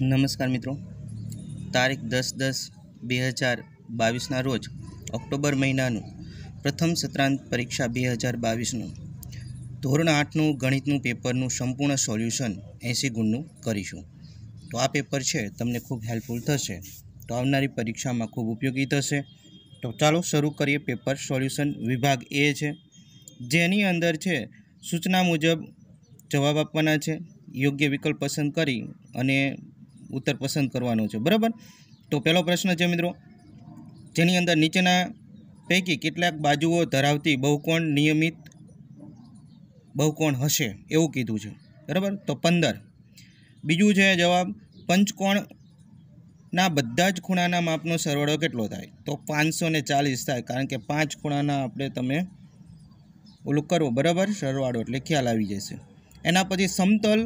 નમસ્કાર મિત્રો તારીખ દસ દસ બે હજાર બાવીસના રોજ ઓક્ટોબર મહિનાનું પ્રથમ સત્રાંત પરીક્ષા બે હજાર બાવીસનું ધોરણ આઠનું ગણિતનું પેપરનું સંપૂર્ણ સોલ્યુશન એંસી ગુણનું કરીશું તો આ પેપર છે તમને ખૂબ હેલ્પફુલ થશે તો આવનારી પરીક્ષામાં ખૂબ ઉપયોગી થશે તો ચાલો શરૂ કરીએ પેપર સોલ્યુશન વિભાગ એ છે જેની અંદર છે સૂચના મુજબ જવાબ આપવાના છે યોગ્ય વિકલ્પ પસંદ કરી અને ઉત્તર પસંદ કરવાનો છે બરાબર તો પહેલો પ્રશ્ન છે મિત્રો જેની અંદર નીચેના પૈકી કેટલાક બાજુઓ ધરાવતી બહુકોણ નિયમિત બહુકોણ હશે એવું કીધું છે બરાબર તો પંદર બીજું છે જવાબ પંચકોણના બધા જ ખૂણાના માપનો સરવાળો કેટલો થાય તો પાંચસો ચાલીસ થાય કારણ કે પાંચ ખૂણાના આપણે તમે ઓલું કરો બરાબર સરવાળો એટલે ખ્યાલ આવી જશે એના પછી સમતલ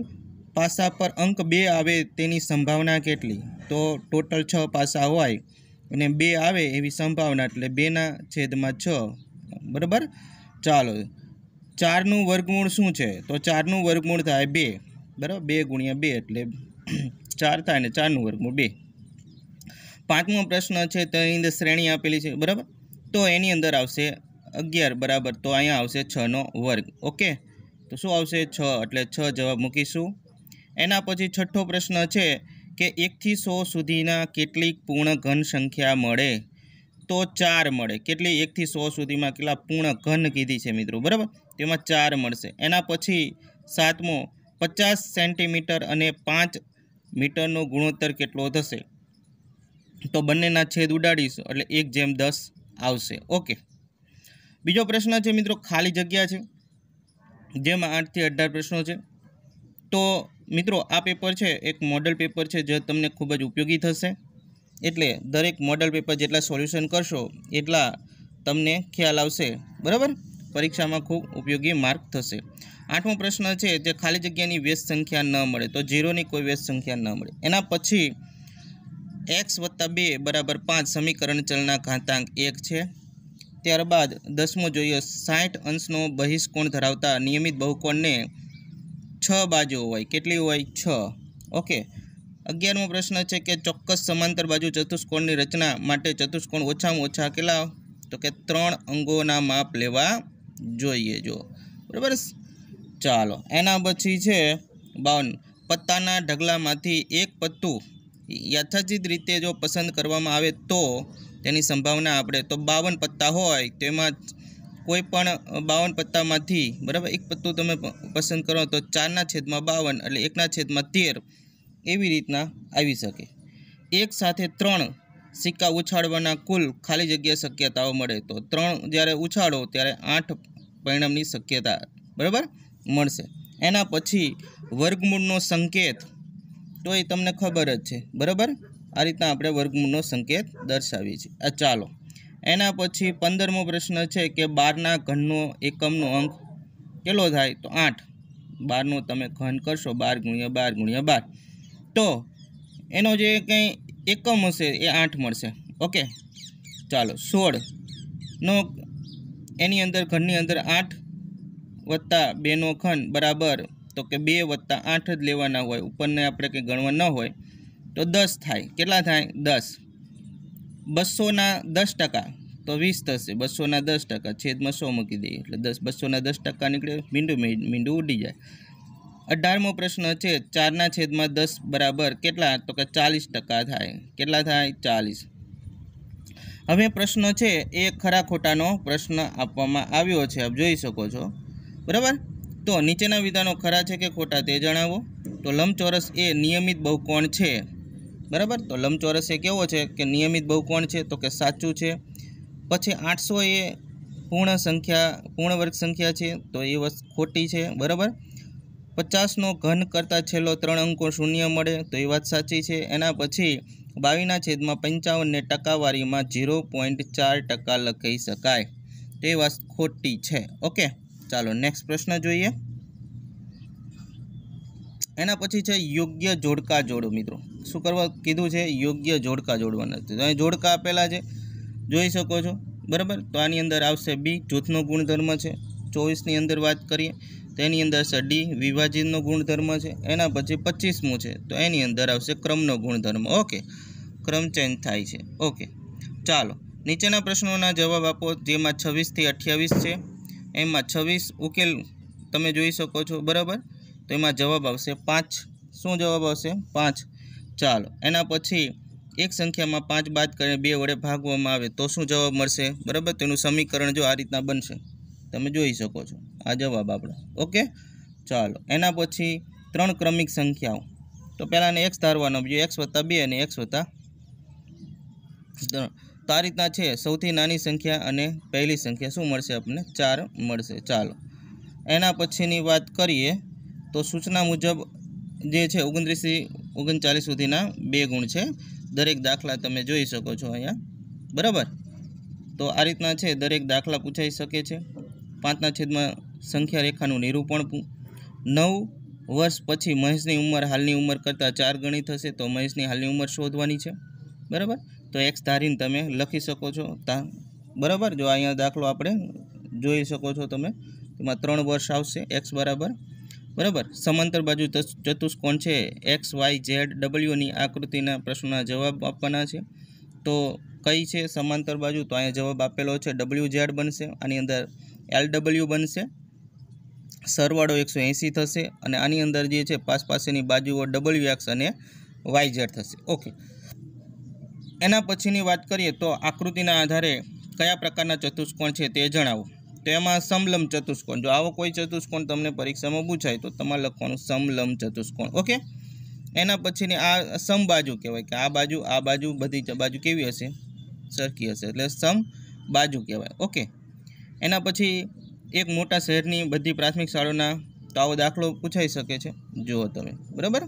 પાસા પર અંક બે આવે તેની સંભાવના કેટલી તો ટોટલ છ પાસા હોય અને બે આવે એવી સંભાવના એટલે બેના છેદમાં છ બરાબર ચાલો ચારનું વર્ગમૂળ શું છે તો ચારનું વર્ગમૂળ થાય બે બરાબર બે ગુણ્યા બે એટલે ચાર થાય ને ચારનું વર્ગમૂળ બે પાંચમો પ્રશ્ન છે તેની અંદર શ્રેણી આપેલી છે બરાબર તો એની અંદર આવશે અગિયાર બરાબર તો અહીંયા આવશે છનો વર્ગ ઓકે તો શું આવશે છ એટલે છ જવાબ મૂકીશું એના પછી છઠ્ઠો પ્રશ્ન છે કે એકથી સો સુધીના કેટલીક પૂર્ણ ઘન સંખ્યા મળે તો ચાર મળે કેટલી એકથી સો સુધીમાં કેટલા પૂર્ણ ઘન કીધી છે મિત્રો બરાબર તેમાં ચાર મળશે એના પછી સાતમો પચાસ સેન્ટીમીટર અને પાંચ મીટરનો ગુણોત્તર કેટલો થશે તો બંનેના છેદ ઉડાડીશ એટલે એક જેમ દસ આવશે ઓકે બીજો પ્રશ્ન છે મિત્રો ખાલી જગ્યા છે જેમાં આઠથી અઢાર પ્રશ્નો છે તો મિત્રો આ પેપર છે એક મોડલ પેપર છે જે તમને ખૂબ જ ઉપયોગી થશે એટલે દરેક મોડલ પેપર જેટલા સોલ્યુશન કરશો એટલા તમને ખ્યાલ આવશે બરાબર પરીક્ષામાં ખૂબ ઉપયોગી માર્ક થશે આઠમો પ્રશ્ન છે જે ખાલી જગ્યાની વ્યસ્ત સંખ્યા ન મળે તો ઝીરોની કોઈ વ્યસ્ત સંખ્યા ન મળે એના પછી એક્સ વત્તા બે બરાબર પાંચ સમીકરણ ચલના ઘાતાંક એક છે ત્યારબાદ દસમો જોઈએ સાઠ અંશનો બહિષ્કોણ ધરાવતા નિયમિત બહુકોણને છ બાજુ હોય કેટલી હોય છ ઓકે અગિયારમો પ્રશ્ન છે કે ચોક્કસ સમાંતર બાજુ ચતુષ્કોણની રચના માટે ચતુષ્કોણ ઓછામાં ઓછા કેટલા તો કે ત્રણ અંગોના માપ લેવા જોઈએ જો બરાબર ચાલો એના પછી છે બાવન પત્તાના ઢગલામાંથી એક પત્તું યથાચિત રીતે જો પસંદ કરવામાં આવે તો તેની સંભાવના આપણે તો બાવન પત્તા હોય તેમાં કોઈ પણ બાવન પત્તામાંથી બરાબર એક પત્તું તમે પસંદ કરો તો ચારના છેદમાં બાવન એટલે એકના છેદમાં તેર એવી રીતના આવી શકે એક સાથે ત્રણ સિક્કા ઉછાળવાના કુલ ખાલી જગ્યા શક્યતાઓ મળે તો ત્રણ જ્યારે ઉછાળો ત્યારે આઠ પરિણામની શક્યતા બરાબર મળશે એના પછી વર્ગમૂળનો સંકેત તો એ તમને ખબર જ છે બરાબર આ રીતના આપણે વર્ગમૂળનો સંકેત દર્શાવીએ છીએ ચાલો એના પછી પંદરમો પ્રશ્ન છે કે બારના ઘનનો એકમનો અંક કેટલો થાય તો આઠ બારનો તમે ઘન કરશો બાર ગુણ્યા બાર ગુણ્યા બાર તો એનો જે કંઈ એકમ હશે એ આઠ મળશે ઓકે ચાલો સોળનો એની અંદર ઘનની અંદર આઠ વત્તા બેનો ઘન બરાબર તો કે બે વત્તા આઠ જ લેવાના હોય ઉપરને આપણે કંઈ ગણવા ન હોય તો દસ થાય કેટલા થાય દસ બસોના દસ ટકા તો વીસ થશે બસોના દસ ટકા છેદમાં સો મૂકી દઈએ એટલે દસ બસોના દસ ટકા નીકળે મીંડું મીંડું ઉડી જાય અઢારમો પ્રશ્ન છે ચારના છેદમાં દસ બરાબર કેટલા તો કે ચાલીસ ટકા થાય કેટલા થાય ચાલીસ હવે પ્રશ્ન છે એ ખરા ખોટાનો પ્રશ્ન આપવામાં આવ્યો છે આપ જોઈ શકો છો બરાબર તો નીચેના વિધાનો ખરા છે કે ખોટા તે જણાવો તો લંબચોરસ એ નિયમિત બહુકોણ છે બરાબર તો લંબચોરસ એ કેવો છે કે નિયમિત બહુકોણ છે તો કે સાચું છે પછી આઠસો એ પૂર્ણ સંખ્યા પૂર્ણ વર્ગ સંખ્યા છે તો એ વસ્તુ ખોટી છે બરાબર પચાસનો ઘન કરતાં છેલ્લો ત્રણ અંકો શૂન્ય મળે તો એ વાત સાચી છે એના પછી બાવીના છેદમાં પંચાવનને ટકાવારીમાં ઝીરો પોઈન્ટ ચાર ટકા લખી શકાય તે વાત ખોટી છે ઓકે ચાલો નેક્સ્ટ પ્રશ્ન જોઈએ એના પછી છે યોગ્ય જોડકા જોડો મિત્રો શું કરવા કીધું છે યોગ્ય જોડકા જોડવાના છે તો અહીં જોડકા આપેલા છે જોઈ શકો છો બરાબર તો આની અંદર આવશે બી જૂથનો ગુણધર્મ છે ચોવીસની અંદર વાત કરીએ તો એની અંદર છે ડી વિભાજનનો ગુણધર્મ છે એના પછી પચીસમું છે તો એની અંદર આવશે ક્રમનો ગુણધર્મ ઓકે ક્રમ ચેન્જ થાય છે ઓકે ચાલો નીચેના પ્રશ્નોના જવાબ આપો જેમાં છવ્વીસથી અઠ્યાવીસ છે એમાં છવ્વીસ ઉકેલ તમે જોઈ શકો છો બરાબર તો એમાં જવાબ આવશે પાંચ શું જવાબ આવશે પાંચ ચાલો એના પછી એક સંખ્યામાં પાંચ બાદ કરીને બે વડે ભાગવામાં આવે તો શું જવાબ મળશે બરાબર તેનું સમીકરણ જો આ રીતના બનશે તમે જોઈ શકો છો આ જવાબ આપણો ઓકે ચાલો એના પછી ત્રણ ક્રમિક સંખ્યાઓ તો પહેલાંને એક્સ ધારવાનો બીજો એક્સ વત્તા બે અને એક્સ વત્તા તો આ રીતના છે સૌથી નાની સંખ્યા અને પહેલી સંખ્યા શું મળશે આપણને ચાર મળશે ચાલો એના પછીની વાત કરીએ તો સૂચના મુજબ જે છે ઓગણત્રીસથી ઓગણચાલીસ સુધીના બે ગુણ છે દરેક દાખલા તમે જોઈ શકો છો અહીંયા બરાબર તો આ રીતના છે દરેક દાખલા પૂછાઈ શકે છે પાંચના છેદમાં સંખ્યા રેખાનું નિરૂપણ નવ વર્ષ પછી મહેશની ઉંમર હાલની ઉંમર કરતાં ચાર ગણી થશે તો મહેશની હાલની ઉંમર શોધવાની છે બરાબર તો એક્સ ધારીને તમે લખી શકો છો તા બરાબર જો અહીંયા દાખલો આપણે જોઈ શકો છો તમે એમાં ત્રણ વર્ષ આવશે એક્સ બરાબર બરાબર સમાંતર બાજુ ચતુષ્કોણ છે એક્સ વાય ઝેડ ડબલ્યુની આકૃતિના પ્રશ્નના જવાબ આપવાના છે તો કઈ છે સમાંતર બાજુ તો અહીંયા જવાબ આપેલો છે ડબલ્યુ ઝેડ બનશે આની અંદર એલ ડબલ્યુ બનશે સરવાળો એકસો એંસી થશે અને આની અંદર જે છે પાસ પાસેની બાજુઓ ડબલ્યુ એક્સ અને વાય ઝેડ થશે ઓકે એના પછીની વાત કરીએ તો આકૃતિના આધારે કયા પ્રકારના ચતુષ્કોણ છે તે જણાવો તો એમાં સમલમ ચતુષ્કોણ જો આવો કોઈ ચતુષ્કોણ તમને પરીક્ષામાં પૂછાય તો તમારે લખવાનું સમલમ ચતુષ્કોણ ઓકે એના પછીની આ સમ બાજુ કહેવાય કે આ બાજુ આ બાજુ બધી બાજુ કેવી હશે સરખી હશે એટલે સમ બાજુ કહેવાય ઓકે એના પછી એક મોટા શહેરની બધી પ્રાથમિક શાળાના તો આવો દાખલો પૂછાઈ શકે છે જુઓ તમે બરાબર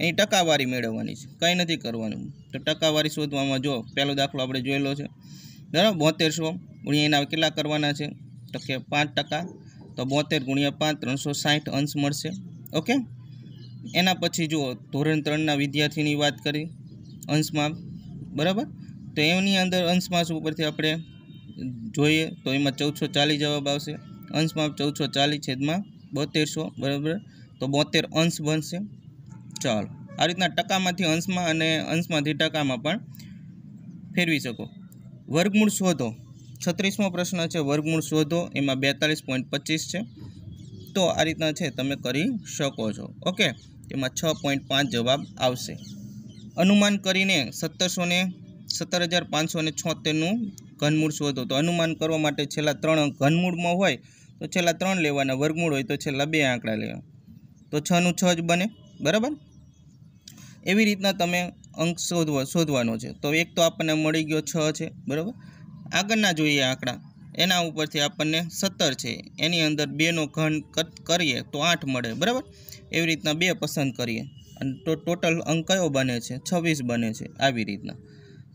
એની ટકાવારી મેળવવાની છે કંઈ નથી કરવાનું તો ટકાવારી શોધવામાં જો પહેલો દાખલો આપણે જોયેલો છે બરાબર બોતેરસો ગુણ્યા એના કેટલા કરવાના છે ટકે પાંચ ટકા તો બોતેર ગુણ્યા પાંચ ત્રણસો સાહીઠ અંશ મળશે ઓકે એના પછી જુઓ ધોરણ ત્રણના વિદ્યાર્થીની વાત કરી અંશમાં બરાબર તો એની અંદર અંશમાં ઉપરથી આપણે જોઈએ તો એમાં ચૌદસો ચાલીસ જવાબ આવશે અંશમાં ચૌદસો ચાલીસ છેદમાં બોતેરસો બરાબર તો બોતેર અંશ બનશે ચાલો આ રીતના ટકામાંથી અંશમાં અને અંશમાંથી ટકામાં પણ ફેરવી શકો વર્ગમૂળ શોધો છત્રીસમો પ્રશ્ન છે વર્ગમૂળ શોધો એમાં બેતાલીસ પોઈન્ટ પચીસ છે તો આ રીતના છે તમે કરી શકો છો ઓકે એમાં છ પોઈન્ટ પાંચ જવાબ આવશે અનુમાન કરીને સત્તરસો ને સત્તર હજાર પાંચસો ને છોતેરનું ઘનમૂળ શોધો તો અનુમાન કરવા માટે છેલ્લા ત્રણ ઘનમૂળમાં હોય તો છેલ્લા ત્રણ લેવાના વર્ગમૂળ હોય તો છેલ્લા બે આંકડા લેવા તો છનું છ જ બને બરાબર એવી રીતના તમે અંક શોધવા શોધવાનો છે તો એક તો આપણને મળી ગયો છ છે બરાબર આગળના જોઈએ આંકડા એના ઉપરથી આપણને સત્તર છે એની અંદર બેનો ઘન કરીએ તો આઠ મળે બરાબર એવી રીતના બે પસંદ કરીએ અને તો ટોટલ અંક કયો બને છે છવ્વીસ બને છે આવી રીતના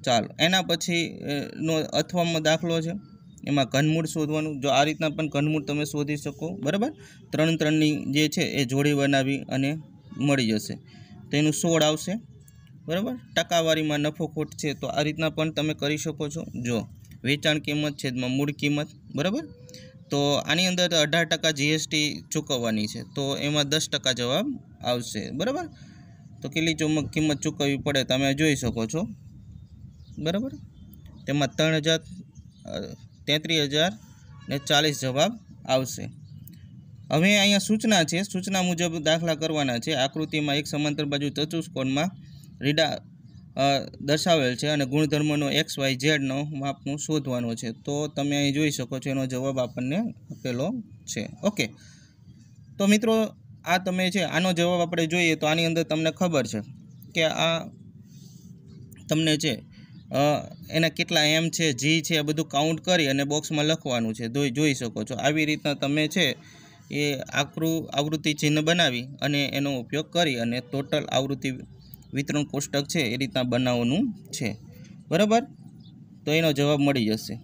ચાલો એના પછીનો અથવામાં દાખલો છે એમાં ઘનમૂળ શોધવાનું જો આ રીતના પણ ઘનમૂળ તમે શોધી શકો બરાબર ત્રણ ત્રણની જે છે એ જોડી બનાવી અને મળી જશે તેનું સોળ આવશે બરાબર ટકાવારીમાં નફો ખોટ છે તો આ રીતના પણ તમે કરી શકો છો જો વેચાણ કિંમત છેદમાં મૂળ કિંમત બરાબર તો આની અંદર અઢાર ટકા જીએસટી ચૂકવવાની છે તો એમાં દસ ટકા જવાબ આવશે બરાબર તો કેટલી ચોમક કિંમત ચૂકવવી પડે તમે જોઈ શકો છો બરાબર તેમાં ત્રણ હજાર તેત્રીસ હજાર ને ચાલીસ જવાબ આવશે હવે અહીંયા સૂચના છે સૂચના મુજબ દાખલા કરવાના છે આકૃતિમાં એક સમાંતર બાજુ ચતુષ્કોણમાં રીડા દર્શાવેલ છે અને ગુણધર્મનો એક્સ વાય ઝેડનો માપનું શોધવાનો છે તો તમે અહીં જોઈ શકો છો એનો જવાબ આપણને આપેલો છે ઓકે તો મિત્રો આ તમે છે આનો જવાબ આપણે જોઈએ તો આની અંદર તમને ખબર છે કે આ તમને છે એના કેટલા એમ છે જી છે આ બધું કાઉન્ટ કરી અને બોક્સમાં લખવાનું છે જોઈ શકો છો આવી રીતના તમે છે એ આકૃ આવૃત્તિ ચિહ્ન બનાવી અને એનો ઉપયોગ કરી અને ટોટલ આવૃત્તિ વિતરણ કોષ્ટક છે એ રીતના બનાવવાનું છે બરાબર તો એનો જવાબ મળી જશે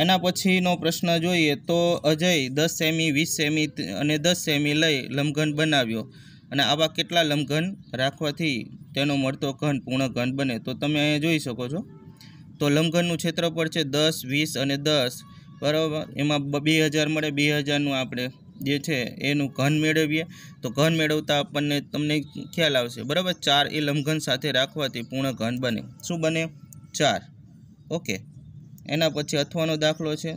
એના પછીનો પ્રશ્ન જોઈએ તો અજય દસ સેમી વીસ સેમી અને દસ સેમી લઈ લંબઘન બનાવ્યો અને આવા કેટલા લંબઘન રાખવાથી તેનો મળતો ઘન પૂર્ણ ઘન બને તો તમે અહીંયા જોઈ શકો છો તો લંબઘનનું ક્ષેત્રફળ છે દસ વીસ અને દસ બરાબર એમાં બે હજાર મળે બે હજારનું આપણે જે છે એનું ઘન મેળવીએ તો ઘન મેળવતા આપણને તમને ખ્યાલ આવશે બરાબર ચાર એ લંબઘન સાથે રાખવાથી પૂર્ણ ઘન બને શું બને ચાર ઓકે એના પછી અથવાનો દાખલો છે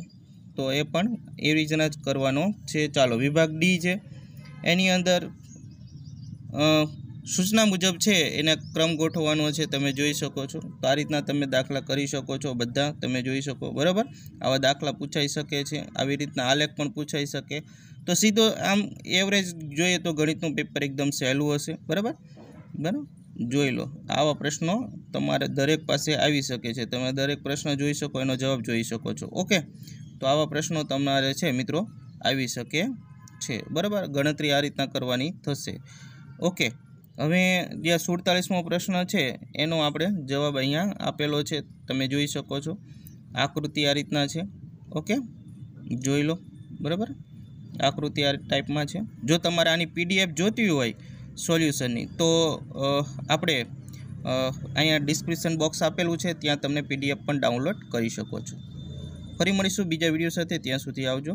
તો એ પણ એવી રીતના જ કરવાનો છે ચાલો વિભાગ ડી છે એની અંદર સૂચના મુજબ છે એને ક્રમ ગોઠવવાનો છે તમે જોઈ શકો છો તો આ રીતના તમે દાખલા કરી શકો છો બધા તમે જોઈ શકો બરાબર આવા દાખલા પૂછાઈ શકે છે આવી રીતના આલેખ પણ પૂછાઈ શકે તો સીધો આમ એવરેજ જોઈએ તો ગણિતનું પેપર એકદમ સહેલું હશે બરાબર બરાબર જોઈ લો આવા પ્રશ્નો તમારે દરેક પાસે આવી શકે છે તમે દરેક પ્રશ્ન જોઈ શકો એનો જવાબ જોઈ શકો છો ઓકે તો આવા પ્રશ્નો તમારે છે મિત્રો આવી શકે છે બરાબર ગણતરી આ રીતના કરવાની થશે ઓકે હવે જે સુડતાલીસમો પ્રશ્ન છે એનો આપણે જવાબ અહીંયા આપેલો છે તમે જોઈ શકો છો આકૃતિ આ રીતના છે ઓકે જોઈ લો બરાબર આકૃતિ આ ટાઈપમાં છે જો તમારે આની પીડીએફ જોતી હોય સોલ્યુશનની તો આપણે અહીંયા ડિસ્ક્રિપ્શન બોક્સ આપેલું છે ત્યાં તમને પીડીએફ પણ ડાઉનલોડ કરી શકો છો ફરી મળીશું બીજા વિડીયો સાથે ત્યાં સુધી આવજો